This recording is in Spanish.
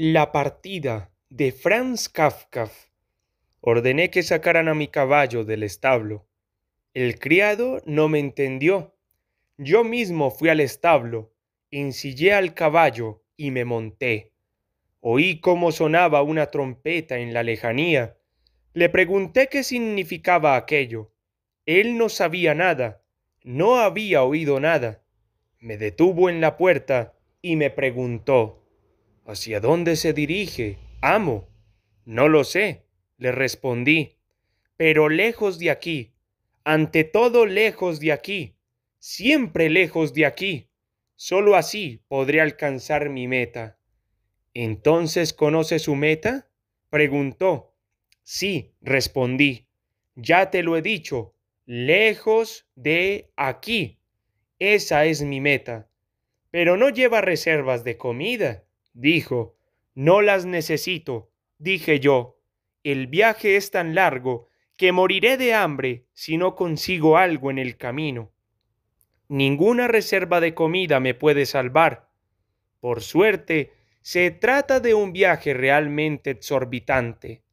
La partida de Franz Kafkaf. Ordené que sacaran a mi caballo del establo. El criado no me entendió. Yo mismo fui al establo, ensillé al caballo y me monté. Oí cómo sonaba una trompeta en la lejanía. Le pregunté qué significaba aquello. Él no sabía nada, no había oído nada. Me detuvo en la puerta y me preguntó ¿Hacia dónde se dirige, amo? No lo sé, le respondí, pero lejos de aquí, ante todo lejos de aquí, siempre lejos de aquí. Solo así podré alcanzar mi meta. ¿Entonces conoce su meta? preguntó. Sí, respondí. Ya te lo he dicho, lejos de aquí. Esa es mi meta. Pero no lleva reservas de comida. Dijo, No las necesito, dije yo. El viaje es tan largo que moriré de hambre si no consigo algo en el camino. Ninguna reserva de comida me puede salvar. Por suerte, se trata de un viaje realmente exorbitante.